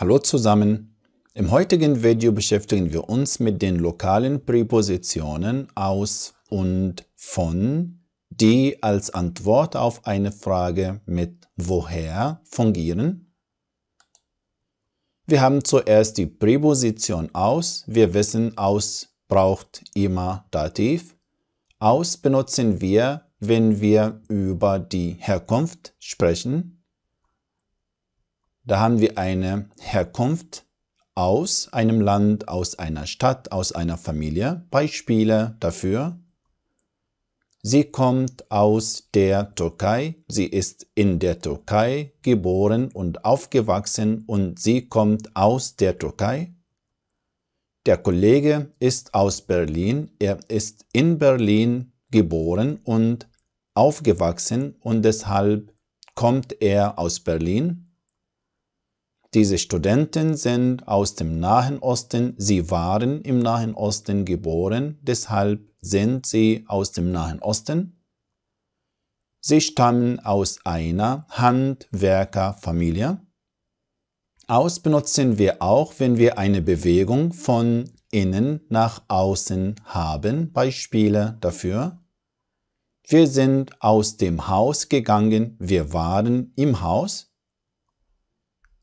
Hallo zusammen! Im heutigen Video beschäftigen wir uns mit den lokalen Präpositionen aus und von, die als Antwort auf eine Frage mit woher fungieren. Wir haben zuerst die Präposition aus. Wir wissen, aus braucht immer Dativ. Aus benutzen wir, wenn wir über die Herkunft sprechen. Da haben wir eine Herkunft aus einem Land, aus einer Stadt, aus einer Familie. Beispiele dafür. Sie kommt aus der Türkei, sie ist in der Türkei geboren und aufgewachsen und sie kommt aus der Türkei. Der Kollege ist aus Berlin, er ist in Berlin geboren und aufgewachsen und deshalb kommt er aus Berlin. Diese Studenten sind aus dem Nahen Osten, sie waren im Nahen Osten geboren, deshalb sind sie aus dem Nahen Osten. Sie stammen aus einer Handwerkerfamilie. Aus benutzen wir auch, wenn wir eine Bewegung von innen nach außen haben, Beispiele dafür. Wir sind aus dem Haus gegangen, wir waren im Haus.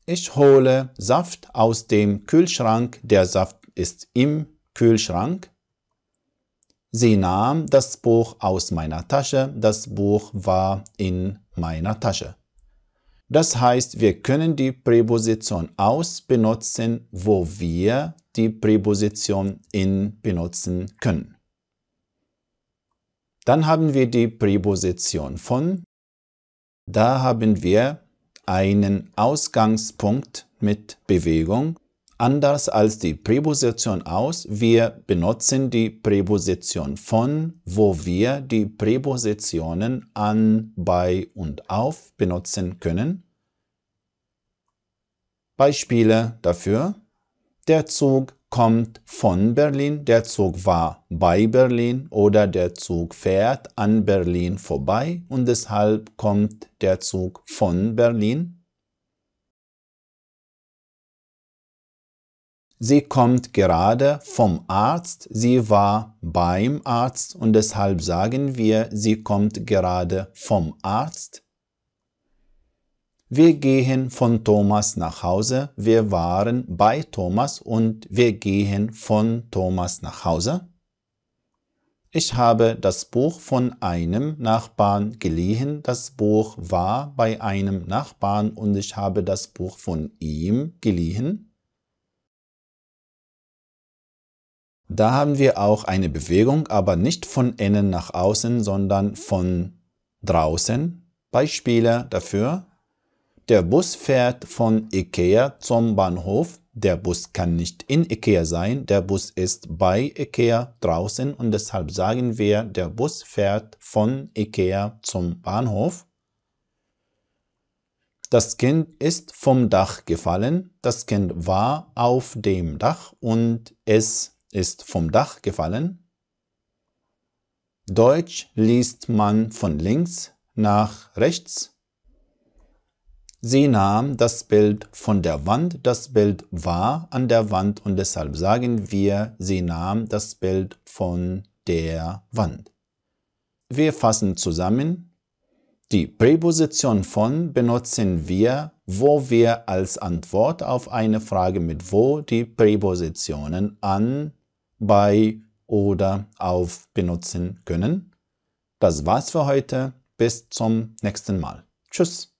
Ich hole Saft aus dem Kühlschrank. Der Saft ist im Kühlschrank. Sie nahm das Buch aus meiner Tasche. Das Buch war in meiner Tasche. Das heißt, wir können die Präposition aus benutzen, wo wir die Präposition in benutzen können. Dann haben wir die Präposition von. Da haben wir einen Ausgangspunkt mit Bewegung, anders als die Präposition aus. Wir benutzen die Präposition von, wo wir die Präpositionen an, bei und auf benutzen können. Beispiele dafür. Der Zug kommt von Berlin, der Zug war bei Berlin oder der Zug fährt an Berlin vorbei und deshalb kommt der Zug von Berlin. Sie kommt gerade vom Arzt, sie war beim Arzt und deshalb sagen wir, sie kommt gerade vom Arzt. Wir gehen von Thomas nach Hause. Wir waren bei Thomas und wir gehen von Thomas nach Hause. Ich habe das Buch von einem Nachbarn geliehen. Das Buch war bei einem Nachbarn und ich habe das Buch von ihm geliehen. Da haben wir auch eine Bewegung, aber nicht von innen nach außen, sondern von draußen. Beispiele dafür der Bus fährt von Ikea zum Bahnhof. Der Bus kann nicht in Ikea sein. Der Bus ist bei Ikea draußen und deshalb sagen wir, der Bus fährt von Ikea zum Bahnhof. Das Kind ist vom Dach gefallen. Das Kind war auf dem Dach und es ist vom Dach gefallen. Deutsch liest man von links nach rechts. Sie nahm das Bild von der Wand, das Bild war an der Wand und deshalb sagen wir, sie nahm das Bild von der Wand. Wir fassen zusammen. Die Präposition von benutzen wir, wo wir als Antwort auf eine Frage mit wo die Präpositionen an, bei oder auf benutzen können. Das war's für heute. Bis zum nächsten Mal. Tschüss.